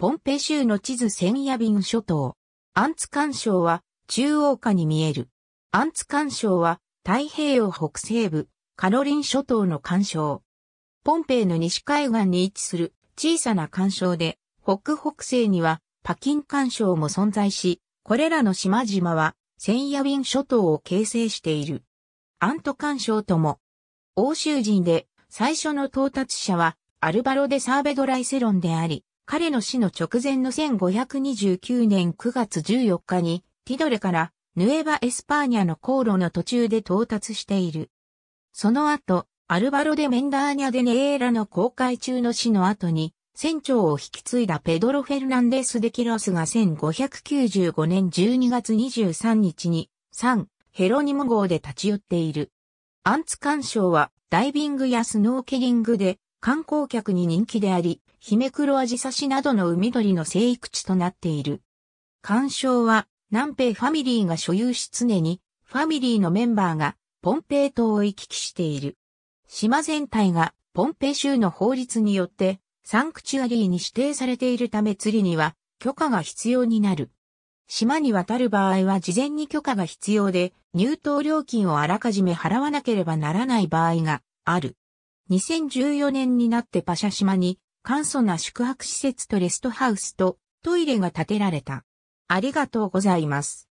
ポンペ州の地図センヤビン諸島。アンツ干渉は中央下に見える。アンツ干渉は太平洋北西部、カロリン諸島の干渉。ポンペイの西海岸に位置する小さな干渉で、北北西にはパキン干渉も存在し、これらの島々はセンヤビン諸島を形成している。アント干渉とも、欧州人で最初の到達者はアルバロ・デ・サーベドライセロンであり、彼の死の直前の1529年9月14日に、ティドレからヌエバ・エスパーニャの航路の途中で到達している。その後、アルバロ・デ・メンダーニャ・デ・ネエーラの公開中の死の後に、船長を引き継いだペドロ・フェルナンデス・デ・キロスが1595年12月23日に、3、ヘロニモ号で立ち寄っている。アンツ干渉は、ダイビングやスノーケリングで、観光客に人気であり、ヒメクロアジサシなどの海鳥の生育地となっている。干渉は、南米ファミリーが所有し常に、ファミリーのメンバーが、ポンペイ島を行き来している。島全体が、ポンペイ州の法律によって、サンクチュアリーに指定されているため釣りには、許可が必要になる。島に渡る場合は事前に許可が必要で、入島料金をあらかじめ払わなければならない場合がある。2014年になってパシャ島に簡素な宿泊施設とレストハウスとトイレが建てられた。ありがとうございます。